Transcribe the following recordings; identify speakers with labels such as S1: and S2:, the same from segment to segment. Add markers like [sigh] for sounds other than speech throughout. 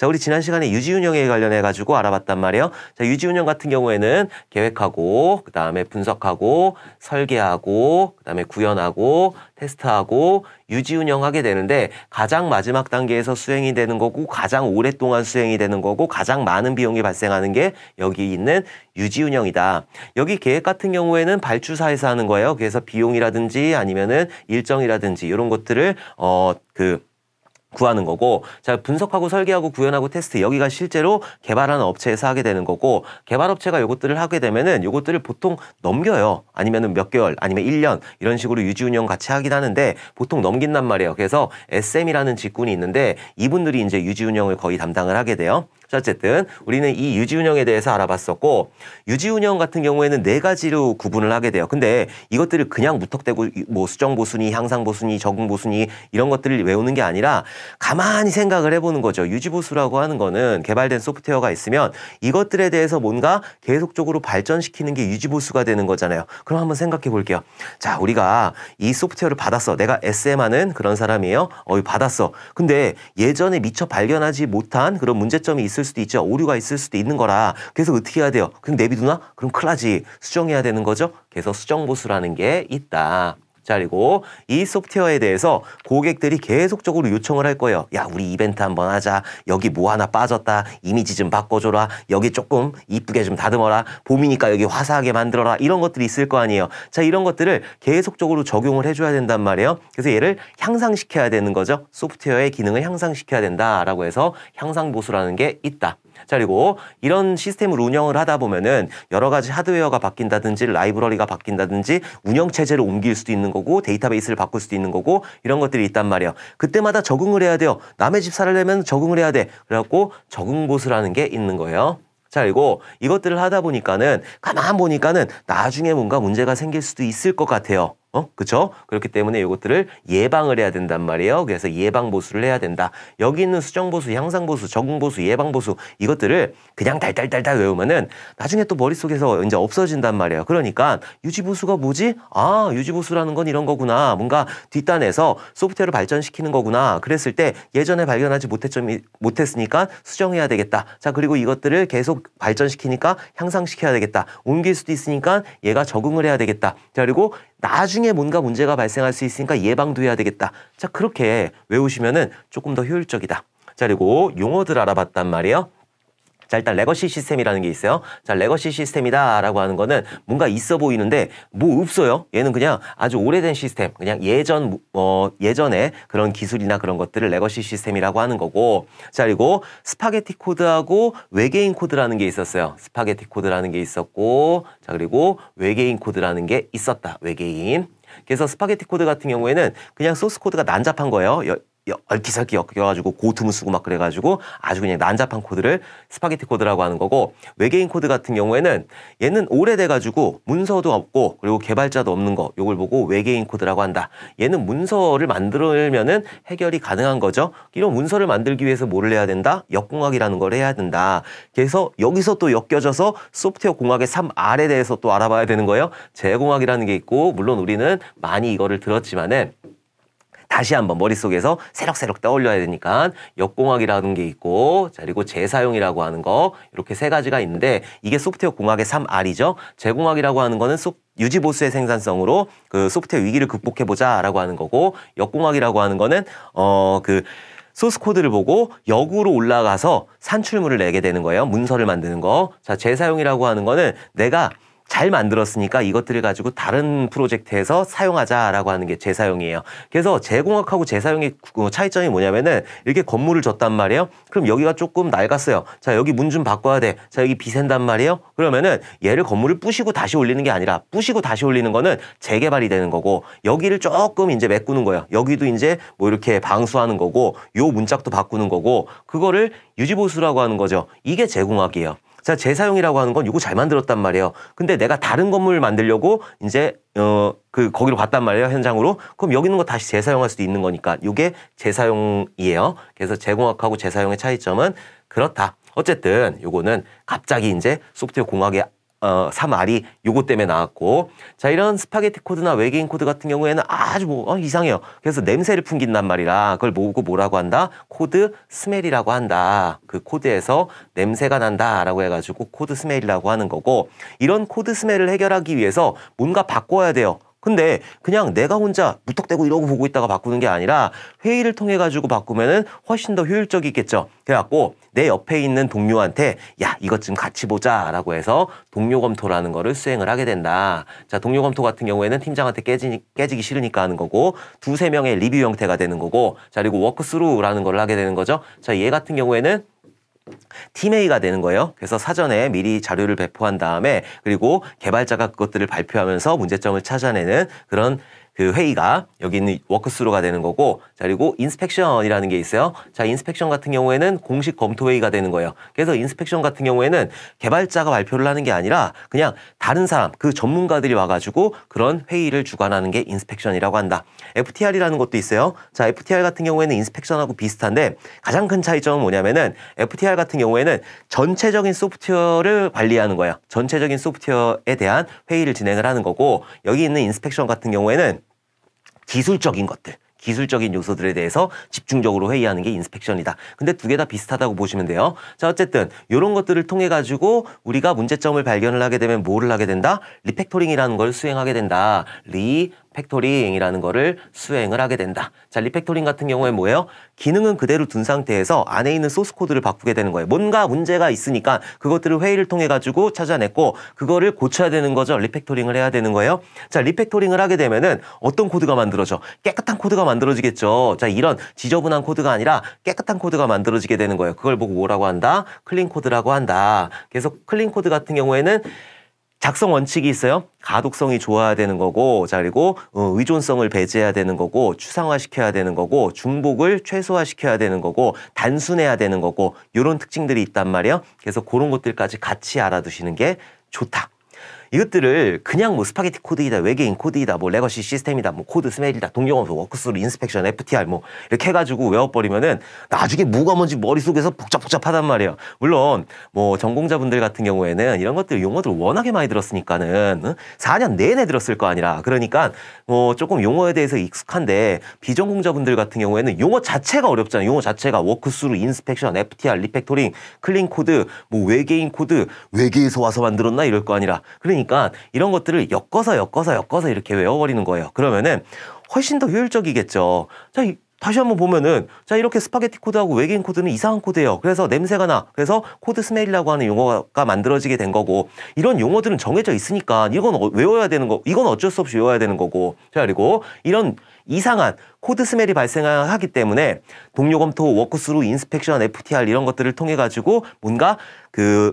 S1: 자, 우리 지난 시간에 유지운영에 관련해 가지고 알아봤단 말이에요. 자, 유지운영 같은 경우에는 계획하고 그다음에 분석하고 설계하고 그다음에 구현하고 테스트하고 유지운영하게 되는데 가장 마지막 단계에서 수행이 되는 거고 가장 오랫동안 수행이 되는 거고 가장 많은 비용이 발생하는 게 여기 있는 유지운영이다. 여기 계획 같은 경우에는 발주사에서 하는 거예요. 그래서 비용이라든지 아니면은 일정이라든지 이런 것들을 어그 구하는 거고 자 분석하고 설계하고 구현하고 테스트 여기가 실제로 개발하는 업체에서 하게 되는 거고 개발업체가 요것들을 하게 되면은 요것들을 보통 넘겨요 아니면은 몇 개월 아니면 1년 이런 식으로 유지운영 같이 하긴 하는데 보통 넘긴단 말이에요 그래서 SM이라는 직군이 있는데 이분들이 이제 유지운영을 거의 담당을 하게 돼요 자, 어쨌든 우리는 이 유지운영에 대해서 알아봤었고 유지운영 같은 경우에는 네 가지로 구분을 하게 돼요. 근데 이것들을 그냥 무턱대고 뭐 수정보순위, 향상보순위, 적응보순위 이런 것들을 외우는 게 아니라 가만히 생각을 해보는 거죠. 유지보수라고 하는 거는 개발된 소프트웨어가 있으면 이것들에 대해서 뭔가 계속적으로 발전시키는 게 유지보수가 되는 거잖아요. 그럼 한번 생각해 볼게요. 자, 우리가 이 소프트웨어를 받았어. 내가 SM 하는 그런 사람이에요. 어이, 받았어. 근데 예전에 미처 발견하지 못한 그런 문제점이 있을 있을 수도 있죠. 오류가 있을 수도 있는 거라. 그래서 어떻게 해야 돼요? 그럼 내비두나? 그럼 클라지 수정해야 되는 거죠. 그래서 수정보수라는 게 있다. 짜리고 이 소프트웨어에 대해서 고객들이 계속적으로 요청을 할 거예요. 야 우리 이벤트 한번 하자. 여기 뭐 하나 빠졌다. 이미지 좀 바꿔줘라. 여기 조금 이쁘게 좀 다듬어라. 봄이니까 여기 화사하게 만들어라. 이런 것들이 있을 거 아니에요. 자 이런 것들을 계속적으로 적용을 해줘야 된단 말이에요. 그래서 얘를 향상시켜야 되는 거죠. 소프트웨어의 기능을 향상시켜야 된다라고 해서 향상보수라는 게 있다. 자 그리고 이런 시스템을 운영을 하다 보면은 여러 가지 하드웨어가 바뀐다든지 라이브러리가 바뀐다든지 운영 체제를 옮길 수도 있는 거고 데이터베이스를 바꿀 수도 있는 거고 이런 것들이 있단 말이에요. 그때마다 적응을 해야 돼요. 남의 집 살려면 적응을 해야 돼. 그래갖고 적응보수라는 게 있는 거예요. 자, 그리고 이것들을 하다 보니까는 가만 보니까는 나중에 뭔가 문제가 생길 수도 있을 것 같아요. 어? 그쵸? 그렇기 때문에 이것들을 예방을 해야 된단 말이에요. 그래서 예방보수를 해야 된다. 여기 있는 수정보수, 향상보수, 적응보수, 예방보수 이것들을 그냥 달달달달 외우면은 나중에 또 머릿속에서 이제 없어진단 말이에요. 그러니까 유지보수가 뭐지? 아, 유지보수라는 건 이런 거구나. 뭔가 뒷단에서 소프트웨어를 발전시키는 거구나. 그랬을 때 예전에 발견하지 못했으니까 수정해야 되겠다. 자, 그리고 이것들을 계속 발전시키니까 향상시켜야 되겠다. 옮길 수도 있으니까 얘가 적응을 해야 되겠다. 자, 그리고 나중에 뭔가 문제가 발생할 수 있으니까 예방도 해야 되겠다. 자, 그렇게 외우시면은 조금 더 효율적이다. 자, 그리고 용어들 알아봤단 말이에요. 자, 일단 레거시 시스템이라는 게 있어요. 자, 레거시 시스템이다라고 하는 거는 뭔가 있어 보이는데 뭐 없어요. 얘는 그냥 아주 오래된 시스템, 그냥 예전 어 예전에 그런 기술이나 그런 것들을 레거시 시스템이라고 하는 거고. 자, 그리고 스파게티 코드하고 외계인 코드라는 게 있었어요. 스파게티 코드라는 게 있었고, 자, 그리고 외계인 코드라는 게 있었다. 외계인. 그래서 스파게티 코드 같은 경우에는 그냥 소스 코드가 난잡한 거예요. 얼기설기 엮여가지고 고투문 쓰고 막 그래가지고 아주 그냥 난잡한 코드를 스파게티 코드라고 하는 거고 외계인 코드 같은 경우에는 얘는 오래돼가지고 문서도 없고 그리고 개발자도 없는 거 요걸 보고 외계인 코드라고 한다. 얘는 문서를 만들면은 해결이 가능한 거죠. 이런 문서를 만들기 위해서 뭐를 해야 된다? 역공학이라는 걸 해야 된다. 그래서 여기서 또 엮여져서 소프트웨어 공학의 3R에 대해서 또 알아봐야 되는 거예요. 재공학이라는 게 있고 물론 우리는 많이 이거를 들었지만은 다시 한번 머릿속에서 새록새록 떠올려야 되니까 역공학이라는 게 있고 자 그리고 재사용이라고 하는 거 이렇게 세 가지가 있는데 이게 소프트웨어 공학의 3R이죠. 재공학이라고 하는 거는 소, 유지보수의 생산성으로 그 소프트웨어 위기를 극복해보자 라고 하는 거고 역공학이라고 하는 거는 어 그 소스 코드를 보고 역으로 올라가서 산출물을 내게 되는 거예요. 문서를 만드는 거. 자, 재사용이라고 하는 거는 내가 잘 만들었으니까 이것들을 가지고 다른 프로젝트에서 사용하자라고 하는 게 재사용이에요. 그래서 재공학하고 재사용의 차이점이 뭐냐면은 이렇게 건물을 줬단 말이에요. 그럼 여기가 조금 낡았어요. 자 여기 문 좀 바꿔야 돼. 자 여기 비센단 말이에요. 그러면은 얘를 건물을 부시고 다시 올리는 게 아니라 부시고 다시 올리는 거는 재개발이 되는 거고 여기를 조금 이제 메꾸는 거예요. 여기도 이제 뭐 이렇게 방수하는 거고 요 문짝도 바꾸는 거고 그거를 유지보수라고 하는 거죠. 이게 재공학이에요. 자, 재사용이라고 하는 건 이거 잘 만들었단 말이에요. 근데 내가 다른 건물 만들려고 이제 어 그 거기로 갔단 말이에요 현장으로 그럼 여기 있는 거 다시 재사용할 수도 있는 거니까 이게 재사용이에요. 그래서 재공학하고 재사용의 차이점은 그렇다. 어쨌든 이거는 갑자기 이제 소프트웨어 공학의 어, 3R이 요거 때문에 나왔고 자 이런 스파게티 코드나 외계인 코드 같은 경우에는 아주 뭐 어, 이상해요. 그래서 냄새를 풍긴단 말이라 그걸 보고 뭐라고 한다? 코드 스멜이라고 한다. 그 코드에서 냄새가 난다라고 해가지고 코드 스멜이라고 하는 거고 이런 코드 스멜을 해결하기 위해서 뭔가 바꿔야 돼요. 근데 그냥 내가 혼자 무턱대고 이러고 보고 있다가 바꾸는 게 아니라 회의를 통해 가지고 바꾸면은 훨씬 더 효율적이겠죠. 그래갖고 내 옆에 있는 동료한테 야 이것 좀 같이 보자라고 해서 동료 검토라는 거를 수행을 하게 된다. 자 동료 검토 같은 경우에는 팀장한테 깨지 깨지기 싫으니까 하는 거고 두세 명의 리뷰 형태가 되는 거고 자 그리고 워크스루라는 걸 하게 되는 거죠. 자 얘 같은 경우에는 팀회의가 되는 거예요. 그래서 사전에 미리 자료를 배포한 다음에 그리고 개발자가 그것들을 발표하면서 문제점을 찾아내는 그런 그 회의가 여기 있는 워크스루가 되는 거고 자 그리고 인스펙션이라는 게 있어요. 자 인스펙션 같은 경우에는 공식 검토 회의가 되는 거예요. 그래서 인스펙션 같은 경우에는 개발자가 발표를 하는 게 아니라 그냥 다른 사람 그 전문가들이 와가지고 그런 회의를 주관하는 게 인스펙션이라고 한다. FTR이라는 것도 있어요. 자 FTR 같은 경우에는 인스펙션하고 비슷한데 가장 큰 차이점은 뭐냐면은 FTR 같은 경우에는 전체적인 소프트웨어를 관리하는 거예요. 전체적인 소프트웨어에 대한 회의를 진행을 하는 거고 여기 있는 인스펙션 같은 경우에는 기술적인 것들 기술적인 요소들에 대해서 집중적으로 회의하는 게 인스펙션이다. 근데 두 개 다 비슷하다고 보시면 돼요. 자, 어쨌든 이런 것들을 통해 가지고 우리가 문제점을 발견을 하게 되면 뭐를 하게 된다? 리팩토링이라는 걸 수행하게 된다. 리 리팩토링이라는 거를 수행을 하게 된다. 자, 리팩토링 같은 경우에 뭐예요? 기능은 그대로 둔 상태에서 안에 있는 소스 코드를 바꾸게 되는 거예요. 뭔가 문제가 있으니까 그것들을 회의를 통해 가지고 찾아냈고 그거를 고쳐야 되는 거죠. 리팩토링을 해야 되는 거예요. 자, 리팩토링을 하게 되면은 어떤 코드가 만들어져? 깨끗한 코드가 만들어지겠죠. 자, 이런 지저분한 코드가 아니라 깨끗한 코드가 만들어지게 되는 거예요. 그걸 보고 뭐라고 한다? 클린 코드라고 한다. 그래서 클린 코드 같은 경우에는 작성 원칙이 있어요. 가독성이 좋아야 되는 거고, 자, 그리고 어, 의존성을 배제해야 되는 거고, 추상화시켜야 되는 거고, 중복을 최소화시켜야 되는 거고, 단순해야 되는 거고, 이런 특징들이 있단 말이에요. 그래서 그런 것들까지 같이 알아두시는 게 좋다. 이것들을 그냥 뭐 스파게티 코드이다, 외계인 코드이다, 뭐 레거시 시스템이다, 뭐 코드 스멜이다, 동경원소, 워크스루, 인스펙션, FTR 뭐 이렇게 해가지고 외워버리면은 나중에 뭐가 뭔지 머릿속에서 복잡복잡하단 말이에요. 물론 뭐 전공자분들 같은 경우에는 이런 것들 용어들 워낙에 많이 들었으니까는 4년 내내 들었을 거 아니라 그러니까 뭐 조금 용어에 대해서 익숙한데 비전공자분들 같은 경우에는 용어 자체가 어렵잖아요. 용어 자체가 워크스루, 인스펙션, FTR, 리팩토링, 클린 코드, 뭐 외계인 코드, 외계에서 와서 만들었나 이럴 거 아니라 그러니까 힘드니까 이런 것들을 엮어서 엮어서 엮어서 이렇게 외워버리는 거예요. 그러면은 훨씬 더 효율적이겠죠. 자, 다시 한번 보면은 자 이렇게 스파게티 코드하고 외계인 코드는 이상한 코드예요. 그래서 냄새가 나. 그래서 코드 스멜이라고 하는 용어가 만들어지게 된 거고 이런 용어들은 정해져 있으니까 이건 어, 외워야 되는 거. 이건 어쩔 수 없이 외워야 되는 거고. 자 그리고 이런 이상한 코드 스멜이 발생하기 때문에 동료 검토, 워크스루, 인스펙션, FTR 이런 것들을 통해 가지고 뭔가 그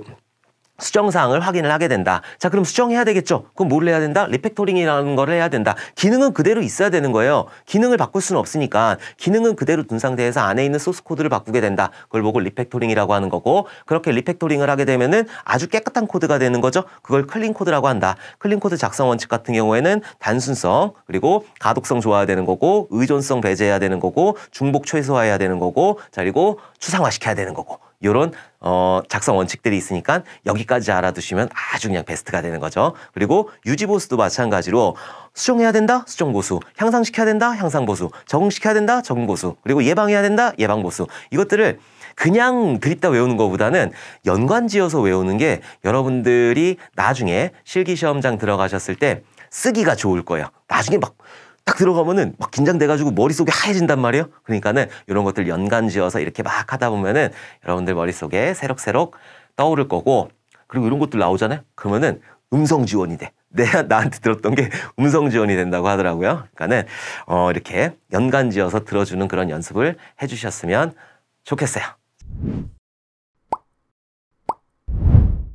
S1: 수정사항을 확인을 하게 된다. 자, 그럼 수정해야 되겠죠? 그럼 뭘 해야 된다? 리팩토링이라는 걸 해야 된다. 기능은 그대로 있어야 되는 거예요. 기능을 바꿀 수는 없으니까 기능은 그대로 둔 상태에서 안에 있는 소스 코드를 바꾸게 된다. 그걸 보고 리팩토링이라고 하는 거고 그렇게 리팩토링을 하게 되면은 아주 깨끗한 코드가 되는 거죠. 그걸 클린 코드라고 한다. 클린 코드 작성 원칙 같은 경우에는 단순성 그리고 가독성 좋아야 되는 거고 의존성 배제해야 되는 거고 중복 최소화해야 되는 거고 자, 그리고 추상화시켜야 되는 거고 이런 어, 작성 원칙들이 있으니까 여기까지 알아두시면 아주 그냥 베스트가 되는 거죠. 그리고 유지보수도 마찬가지로 수정해야 된다, 수정보수. 향상시켜야 된다, 향상보수. 적응시켜야 된다, 적응보수. 그리고 예방해야 된다, 예방보수. 이것들을 그냥 드립다 외우는 것보다는 연관지어서 외우는 게 여러분들이 나중에 실기시험장 들어가셨을 때 쓰기가 좋을 거예요. 나중에 막딱 들어가면은 막 긴장돼가지고 머릿속이 하얘진단 말이에요. 그러니까는 이런 것들 연관지어서 이렇게 막 하다 보면은 여러분들 머릿속에 새록새록 떠오를 거고 그리고 이런 것들 나오잖아요. 그러면은 음성 지원이 돼. 내가 나한테 들었던 게 [laughs] 음성 지원이 된다고 하더라고요. 그러니까는 어 이렇게 연관지어서 들어주는 그런 연습을 해주셨으면 좋겠어요.